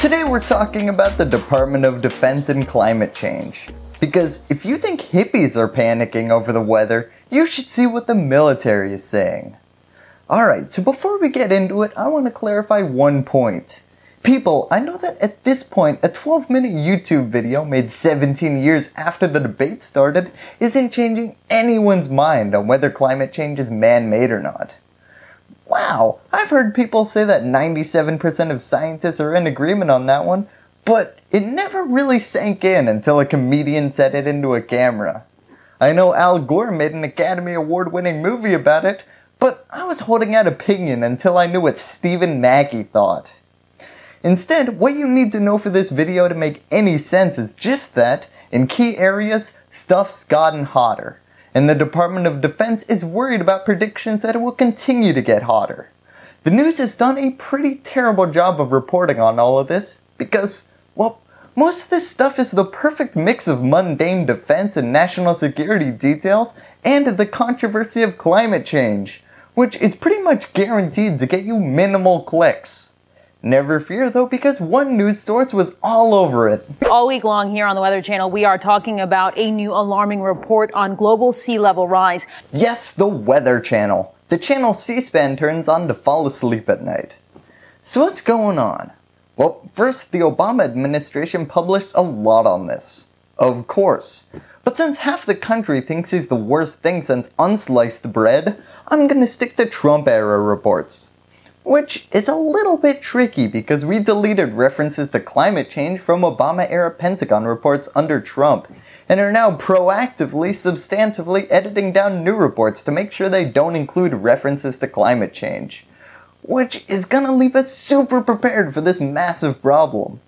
Today we're talking about the Department of Defense and climate change. Because if you think hippies are panicking over the weather, you should see what the military is saying. Alright, so before we get into it, I want to clarify one point. People, I know that at this point, a 12 minute YouTube video made 17 years after the debate started isn't changing anyone's mind on whether climate change is man-made or not. Wow, I've heard people say that 97% of scientists are in agreement on that one, but it never really sank in until a comedian said it into a camera. I know Al Gore made an Academy Award winning movie about it, but I was holding out opinion until I knew what Stephen Mackey thought. Instead, what you need to know for this video to make any sense is just that, in key areas, stuff's gotten hotter and the Department of Defense is worried about predictions that it will continue to get hotter. The news has done a pretty terrible job of reporting on all of this because, well, most of this stuff is the perfect mix of mundane defense and national security details and the controversy of climate change, which is pretty much guaranteed to get you minimal clicks. Never fear though, because one news source was all over it. All week long here on the Weather Channel, we are talking about a new alarming report on global sea level rise. Yes, the Weather Channel. The channel C SPAN turns on to fall asleep at night. So, what's going on? Well, first, the Obama administration published a lot on this. Of course. But since half the country thinks he's the worst thing since unsliced bread, I'm gonna stick to Trump era reports. Which is a little bit tricky because we deleted references to climate change from Obama era Pentagon reports under Trump, and are now proactively, substantively editing down new reports to make sure they don't include references to climate change. Which is gonna leave us super prepared for this massive problem.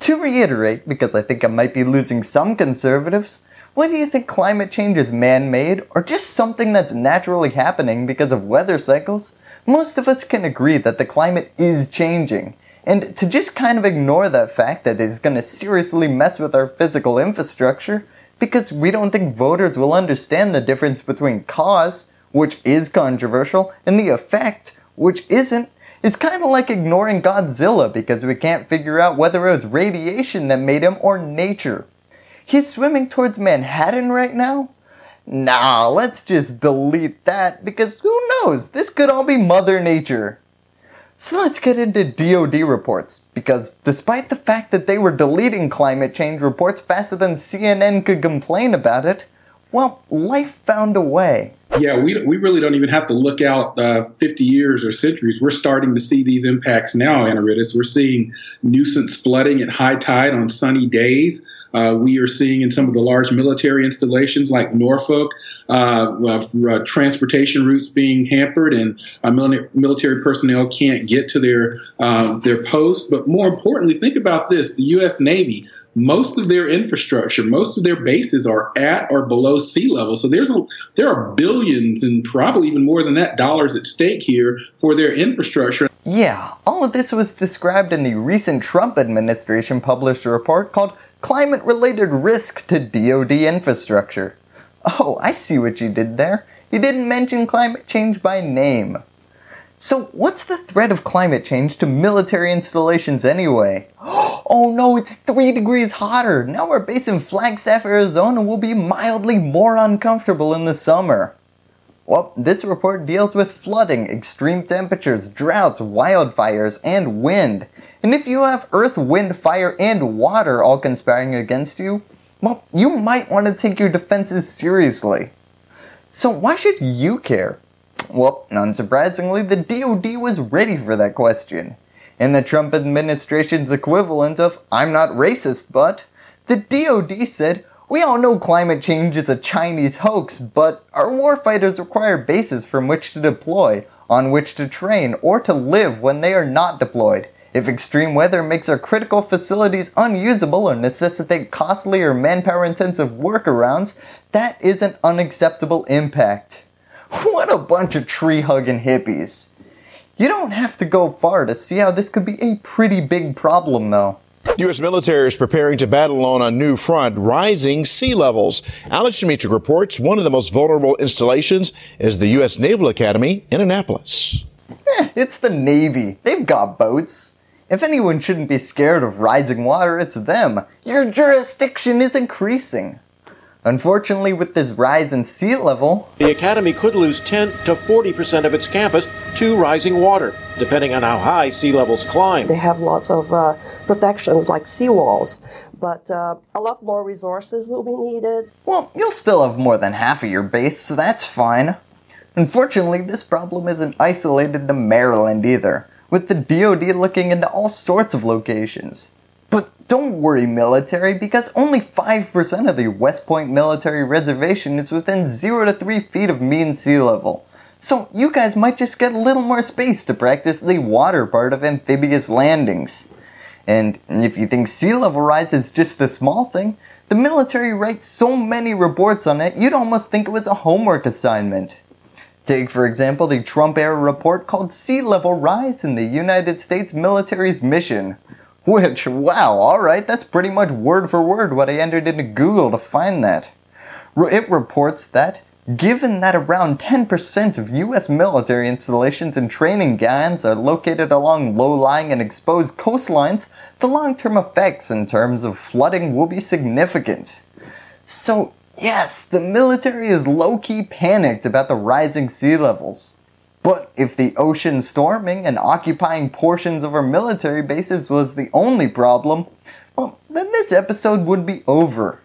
To reiterate, because I think I might be losing some conservatives, whether you think climate change is man made or just something that's naturally happening because of weather cycles, most of us can agree that the climate is changing. And to just kind of ignore that fact that is going to seriously mess with our physical infrastructure because we don't think voters will understand the difference between cause, which is controversial, and the effect, which isn't, is kind of like ignoring Godzilla because we can't figure out whether it was radiation that made him or nature. He's swimming towards Manhattan right now, Nah, let's just delete that because who knows, this could all be Mother Nature. So let's get into DoD reports, because despite the fact that they were deleting climate change reports faster than CNN could complain about it, well, life found a way. Yeah, we, we really don't even have to look out uh, 50 years or centuries. We're starting to see these impacts now, Anaritis. We're seeing nuisance flooding at high tide on sunny days. Uh, we are seeing in some of the large military installations like Norfolk, uh, uh transportation routes being hampered and uh, military personnel can't get to their, uh, their posts. But more importantly, think about this the U.S. Navy most of their infrastructure, most of their bases are at or below sea level. So there's a, there are billions and probably even more than that dollars at stake here for their infrastructure. Yeah, all of this was described in the recent Trump administration published report called Climate Related Risk to DoD Infrastructure. Oh, I see what you did there. You didn't mention climate change by name. So what's the threat of climate change to military installations anyway? Oh no, it's 3 degrees hotter! Now our base in Flagstaff, Arizona will be mildly more uncomfortable in the summer. Well, this report deals with flooding, extreme temperatures, droughts, wildfires, and wind. And if you have earth, wind, fire, and water all conspiring against you, well, you might want to take your defenses seriously. So why should you care? Well, unsurprisingly, the DoD was ready for that question. In the Trump administration's equivalent of, I'm not racist, but, the DoD said, we all know climate change is a Chinese hoax, but our warfighters require bases from which to deploy, on which to train, or to live when they are not deployed. If extreme weather makes our critical facilities unusable or necessitate costly or manpower intensive workarounds, that is an unacceptable impact. What a bunch of tree hugging hippies. You don't have to go far to see how this could be a pretty big problem, though. U.S. military is preparing to battle on a new front, rising sea levels. Alex Dimitric reports one of the most vulnerable installations is the U.S. Naval Academy in Annapolis. Eh, it's the Navy. They've got boats. If anyone shouldn't be scared of rising water, it's them. Your jurisdiction is increasing. Unfortunately, with this rise in sea level, the Academy could lose 10 to 40 percent of its campus to rising water, depending on how high sea levels climb. They have lots of uh, protections like seawalls, but uh, a lot more resources will be needed. Well, you'll still have more than half of your base, so that's fine. Unfortunately, this problem isn't isolated to Maryland either, with the DoD looking into all sorts of locations. Don't worry military, because only 5% of the West Point Military Reservation is within 0 to 3 feet of mean sea level. So you guys might just get a little more space to practice the water part of amphibious landings. And if you think sea level rise is just a small thing, the military writes so many reports on it you'd almost think it was a homework assignment. Take, for example, the Trump era report called Sea Level Rise in the United States Military's Mission. Which, wow, alright, that's pretty much word for word what I entered into Google to find that. It reports that, given that around 10% of US military installations and training grounds are located along low-lying and exposed coastlines, the long-term effects in terms of flooding will be significant. So, yes, the military is low-key panicked about the rising sea levels. But if the ocean storming and occupying portions of our military bases was the only problem, well, then this episode would be over.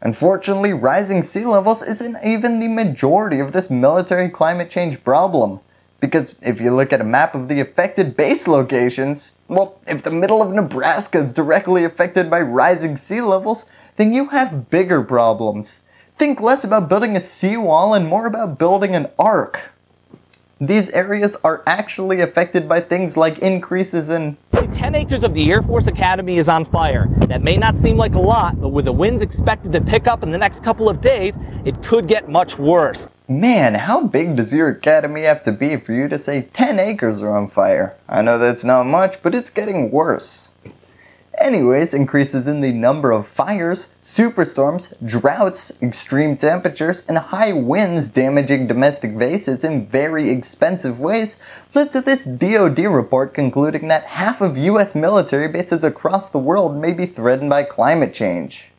Unfortunately, rising sea levels isn't even the majority of this military climate change problem. Because if you look at a map of the affected base locations, well, if the middle of Nebraska is directly affected by rising sea levels, then you have bigger problems. Think less about building a seawall and more about building an ark. These areas are actually affected by things like increases in... 10 acres of the Air Force Academy is on fire. That may not seem like a lot, but with the winds expected to pick up in the next couple of days, it could get much worse. Man, how big does your academy have to be for you to say 10 acres are on fire? I know that's not much, but it's getting worse. Anyways, increases in the number of fires, superstorms, droughts, extreme temperatures, and high winds damaging domestic vases in very expensive ways led to this DoD report concluding that half of US military bases across the world may be threatened by climate change.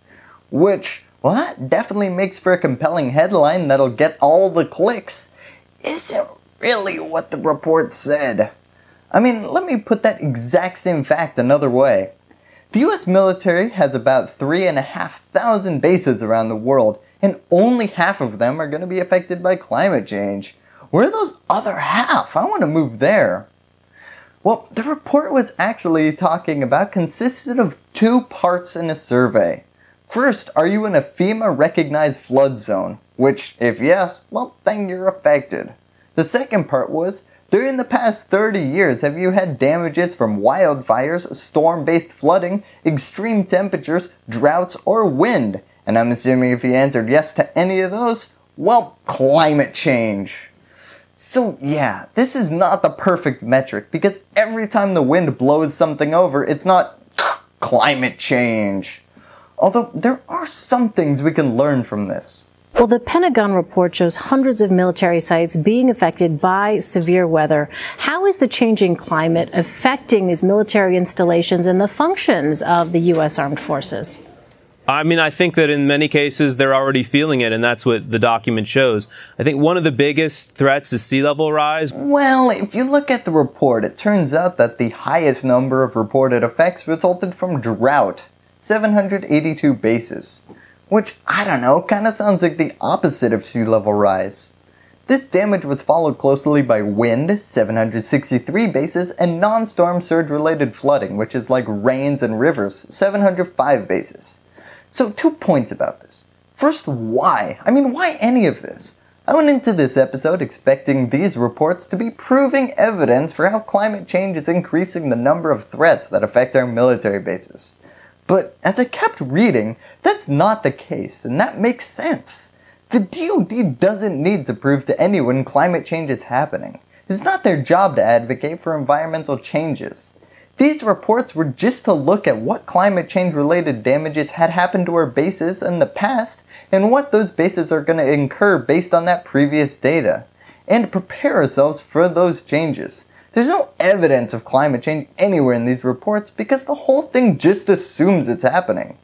Which, well that definitely makes for a compelling headline that'll get all the clicks. Isn't really what the report said. I mean, let me put that exact same fact another way. The US military has about 3,500 bases around the world, and only half of them are going to be affected by climate change. Where are those other half? I want to move there. Well, the report was actually talking about consisted of two parts in a survey. First, are you in a FEMA recognized flood zone? Which, if yes, well, then you're affected. The second part was, during the past 30 years, have you had damages from wildfires, storm-based flooding, extreme temperatures, droughts, or wind? And I'm assuming if you answered yes to any of those, well, climate change. So yeah, this is not the perfect metric because every time the wind blows something over, it's not climate change. Although there are some things we can learn from this. Well, the Pentagon report shows hundreds of military sites being affected by severe weather. How is the changing climate affecting these military installations and the functions of the U.S. armed forces? I mean, I think that in many cases they're already feeling it, and that's what the document shows. I think one of the biggest threats is sea level rise. Well, if you look at the report, it turns out that the highest number of reported effects resulted from drought 782 bases. Which, I don't know, kinda sounds like the opposite of sea level rise. This damage was followed closely by wind, 763 bases, and non-storm surge related flooding, which is like rains and rivers, 705 bases. So two points about this. First, why? I mean, why any of this? I went into this episode expecting these reports to be proving evidence for how climate change is increasing the number of threats that affect our military bases. But as I kept reading, that's not the case, and that makes sense. The DoD doesn't need to prove to anyone climate change is happening. It's not their job to advocate for environmental changes. These reports were just to look at what climate change related damages had happened to our bases in the past and what those bases are going to incur based on that previous data, and prepare ourselves for those changes. There's no evidence of climate change anywhere in these reports because the whole thing just assumes it's happening.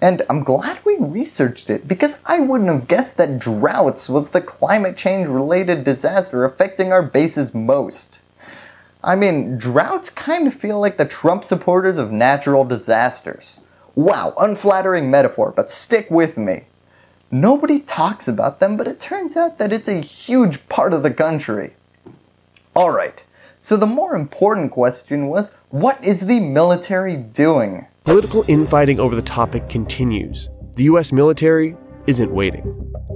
And I'm glad we researched it because I wouldn't have guessed that droughts was the climate change related disaster affecting our bases most. I mean, droughts kind of feel like the Trump supporters of natural disasters. Wow, unflattering metaphor, but stick with me. Nobody talks about them, but it turns out that it's a huge part of the country. Alright, so the more important question was, what is the military doing? Political infighting over the topic continues. The US military isn't waiting.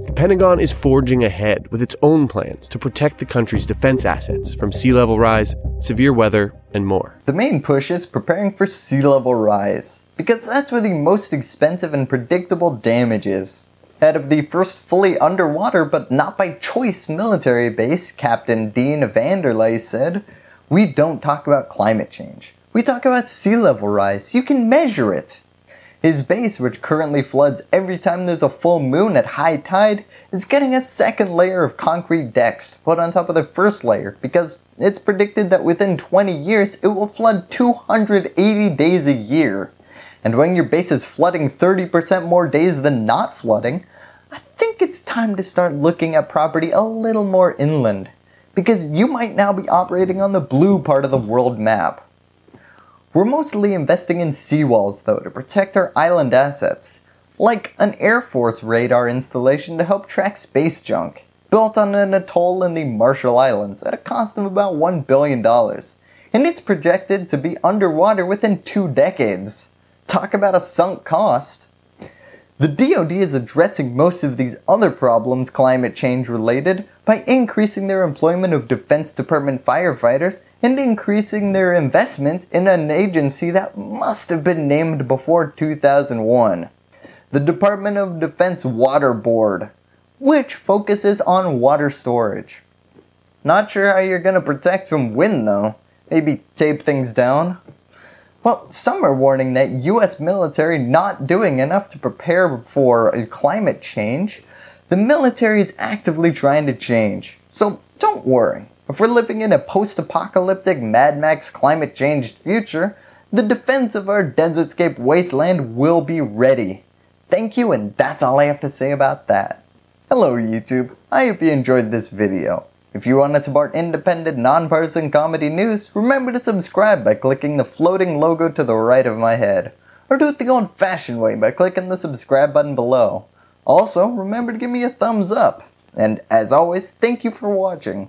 The Pentagon is forging ahead with its own plans to protect the country's defense assets from sea level rise, severe weather, and more. The main push is preparing for sea level rise, because that's where the most expensive and predictable damage is head of the first fully underwater but not by choice military base, Captain Dean Vanderlei said, We don't talk about climate change. We talk about sea level rise. You can measure it. His base, which currently floods every time there's a full moon at high tide, is getting a second layer of concrete decks put on top of the first layer because it's predicted that within 20 years it will flood 280 days a year. And when your base is flooding 30% more days than not flooding, I think it's time to start looking at property a little more inland, because you might now be operating on the blue part of the world map. We're mostly investing in seawalls though to protect our island assets, like an Air Force radar installation to help track space junk, built on an atoll in the Marshall Islands at a cost of about $1 billion, and it's projected to be underwater within two decades. Talk about a sunk cost. The DoD is addressing most of these other problems climate change related by increasing their employment of Defense Department firefighters and increasing their investment in an agency that must have been named before 2001. The Department of Defense Water Board, which focuses on water storage. Not sure how you're going to protect from wind though. Maybe tape things down? Well, some are warning that US military not doing enough to prepare for climate change. The military is actively trying to change. So don't worry. If we're living in a post-apocalyptic Mad Max climate change future, the defense of our desertscape wasteland will be ready. Thank you and that's all I have to say about that. Hello YouTube, I hope you enjoyed this video. If you want to support independent, non-partisan comedy news, remember to subscribe by clicking the floating logo to the right of my head. Or do it the old fashioned way by clicking the subscribe button below. Also, remember to give me a thumbs up. And as always, thank you for watching.